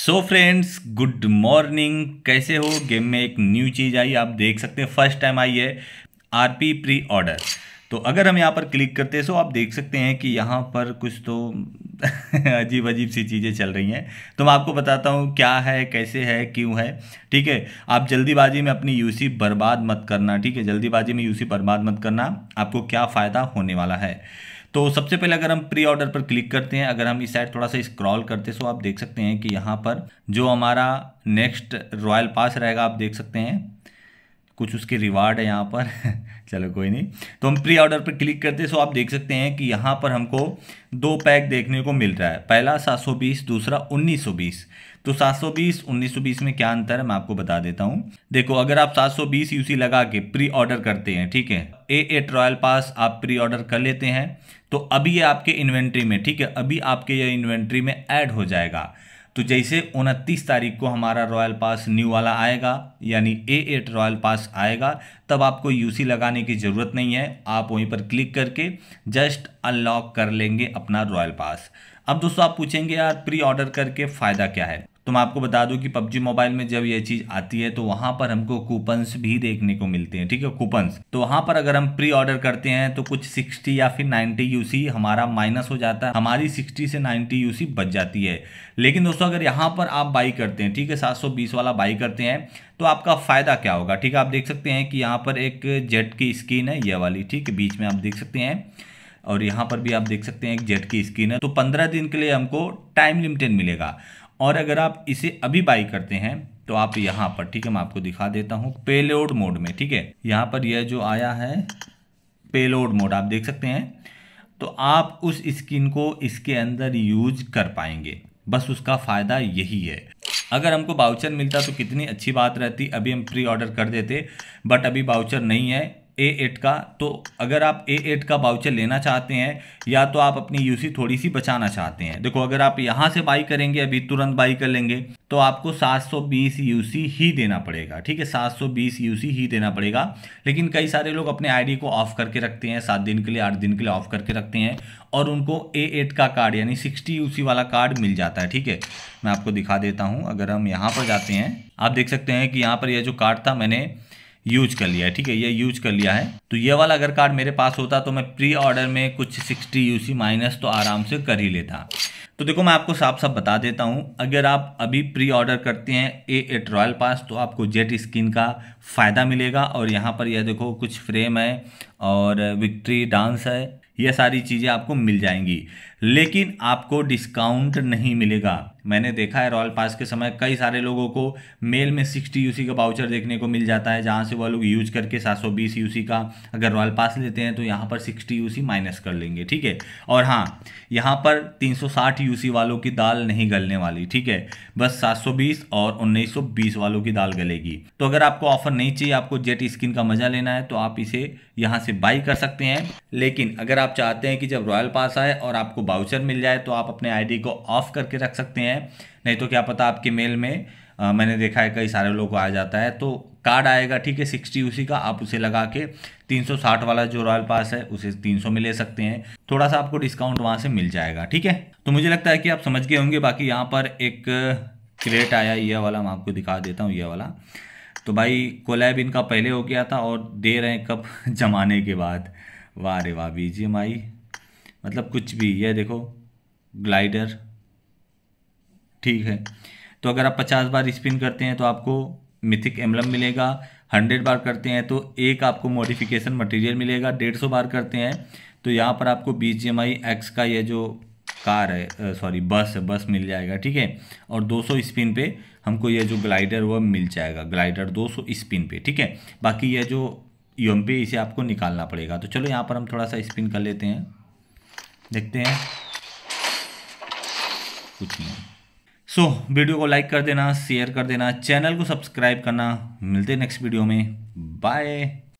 so friends good morning कैसे हो game में एक न्यू चीज़ आई आप देख सकते हैं फर्स्ट टाइम आई है आर पी प्री ऑर्डर तो अगर हम यहाँ पर क्लिक करते हैं सो आप देख सकते हैं कि यहाँ पर कुछ तो अजीब अजीब सी चीज़ें चल रही हैं तो मैं आपको बताता हूँ क्या है कैसे है क्यों है ठीक है आप जल्दीबाजी में अपनी यूसी बर्बाद मत करना ठीक है जल्दीबाजी में यूसी बर्बाद मत करना आपको क्या फ़ायदा होने वाला है तो सबसे पहले अगर हम प्री ऑर्डर पर क्लिक करते हैं अगर हम इस साइड थोड़ा सा स्क्रॉल करते हैं सो तो आप देख सकते हैं कि यहाँ पर जो हमारा नेक्स्ट रॉयल पास रहेगा आप देख सकते हैं कुछ उसके रिवार्ड है यहाँ पर चलो कोई नहीं तो हम प्री ऑर्डर पर क्लिक करते सो आप देख सकते हैं कि यहाँ पर हमको दो पैक देखने को मिल रहा है पहला 720 दूसरा 1920 तो 720 1920 में क्या अंतर है मैं आपको बता देता हूँ देखो अगर आप 720 यूसी लगा के प्री ऑर्डर करते हैं ठीक है ए एट रॉयल पास आप प्री ऑर्डर कर लेते हैं तो अभी ये आपके इन्वेंट्री में ठीक है अभी आपके ये इन्वेंट्री में ऐड हो जाएगा तो जैसे उनतीस तारीख को हमारा रॉयल पास न्यू वाला आएगा यानी ए एट रॉयल पास आएगा तब आपको यूसी लगाने की ज़रूरत नहीं है आप वहीं पर क्लिक करके जस्ट अनलॉक कर लेंगे अपना रॉयल पास अब दोस्तों आप पूछेंगे यार प्री ऑर्डर करके फ़ायदा क्या है तो मैं आपको बता दूं कि पबजी मोबाइल में जब ये चीज़ आती है तो वहां पर हमको कूपन्स भी देखने को मिलते हैं ठीक है कूपन्स तो वहां पर अगर हम प्री ऑर्डर करते हैं तो कुछ सिक्सटी या फिर 90 यूसी हमारा माइनस हो जाता है हमारी सिक्सटी से 90 यूसी बच जाती है लेकिन दोस्तों अगर यहां पर आप बाई करते हैं ठीक है सात वाला बाई करते हैं तो आपका फ़ायदा क्या होगा ठीक है आप देख सकते हैं कि यहाँ पर एक जेट की स्क्रीन है ये वाली ठीक है बीच में आप देख सकते हैं और यहाँ पर भी आप देख सकते हैं एक जेट की स्क्रीन है तो पंद्रह दिन के लिए हमको टाइम लिमिटेड मिलेगा और अगर आप इसे अभी बाई करते हैं तो आप यहाँ पर ठीक है मैं आपको दिखा देता हूँ पेलोड मोड में ठीक है यहाँ पर यह जो आया है पेलोड मोड आप देख सकते हैं तो आप उस स्किन को इसके अंदर यूज कर पाएंगे बस उसका फ़ायदा यही है अगर हमको बाउचर मिलता तो कितनी अच्छी बात रहती अभी हम प्री ऑर्डर कर देते बट अभी बाउचर नहीं है ए एट का तो अगर आप ए एट का बाउचर लेना चाहते हैं या तो आप अपनी यूसी थोड़ी सी बचाना चाहते हैं देखो अगर आप यहाँ से बाई करेंगे अभी तुरंत बाई कर लेंगे तो आपको 720 यूसी ही देना पड़ेगा ठीक है 720 यूसी ही देना पड़ेगा लेकिन कई सारे लोग अपने आईडी को ऑफ करके रखते हैं सात दिन के लिए आठ दिन के लिए ऑफ करके रखते हैं और उनको ए एट का कार्ड यानी सिक्सटी यू वाला कार्ड मिल जाता है ठीक है मैं आपको दिखा देता हूँ अगर हम यहाँ पर जाते हैं आप देख सकते हैं कि यहाँ पर यह जो कार्ड था मैंने यूज कर लिया है ठीक है ये यूज कर लिया है तो ये वाला अगर कार्ड मेरे पास होता तो मैं प्री ऑर्डर में कुछ सिक्सटी यूसी माइनस तो आराम से कर ही लेता तो देखो मैं आपको साफ साफ बता देता हूँ अगर आप अभी प्री ऑर्डर करते हैं ए एट रॉयल पास तो आपको जेट स्किन का फ़ायदा मिलेगा और यहाँ पर यह देखो कुछ फ्रेम है और विक्ट्री डांस है ये सारी चीज़ें आपको मिल जाएंगी लेकिन आपको डिस्काउंट नहीं मिलेगा मैंने देखा है रॉयल पास के समय कई सारे लोगों को मेल में सिक्सटी यूसी का बाउचर देखने को मिल जाता है जहाँ से वह लोग यूज करके सात सौ बीस यूसी का अगर रॉयल पास लेते हैं तो यहाँ पर सिक्सटी यूसी माइनस कर लेंगे ठीक है और हाँ यहाँ पर तीन सौ साठ यूसी वालों की दाल नहीं गलने वाली ठीक है बस सात सौ बीस और उन्नीस सौ बीस वालों की दाल गलेगी तो अगर आपको ऑफर नहीं चाहिए आपको जेट स्किन का मजा लेना है तो आप इसे यहाँ से से बाई कर सकते हैं लेकिन अगर आप चाहते हैं कि जब रॉयल पास आए और आपको बाउचर मिल जाए तो आप अपने आईडी को ऑफ करके रख सकते हैं नहीं तो क्या पता आपके मेल में आ, मैंने देखा है कई सारे लोगों को आ जाता है तो कार्ड आएगा ठीक है सिक्सटी उसी का आप उसे लगा के 360 वाला जो रॉयल पास है उसे 300 में ले सकते हैं थोड़ा सा आपको डिस्काउंट वहां से मिल जाएगा ठीक है तो मुझे लगता है कि आप समझ गए होंगे बाकी यहां पर एक क्रेट आया ये वाला मैं आपको दिखा देता हूं ये वाला तो भाई कोलैब इनका पहले हो गया था और दे रहे हैं कप जमाने के बाद वाह रे वाह बी जी मतलब कुछ भी यह देखो ग्लाइडर ठीक है तो अगर आप पचास बार स्पिन करते हैं तो आपको मिथिक एम्बलम मिलेगा हंड्रेड बार करते हैं तो एक आपको मॉडिफिकेशन मटेरियल मिलेगा डेढ़ सौ बार करते हैं तो यहाँ पर आपको बी जी एक्स का यह जो कार है सॉरी बस है बस मिल जाएगा ठीक है और 200 स्पिन पे हमको यह जो ग्लाइडर वह मिल जाएगा ग्लाइडर 200 स्पिन पे ठीक है बाकी यह जो यूम पे इसे आपको निकालना पड़ेगा तो चलो यहाँ पर हम थोड़ा सा स्पिन कर लेते हैं देखते हैं कुछ नहीं सो so, वीडियो को लाइक कर देना शेयर कर देना चैनल को सब्सक्राइब करना मिलते हैं नेक्स्ट वीडियो में बाय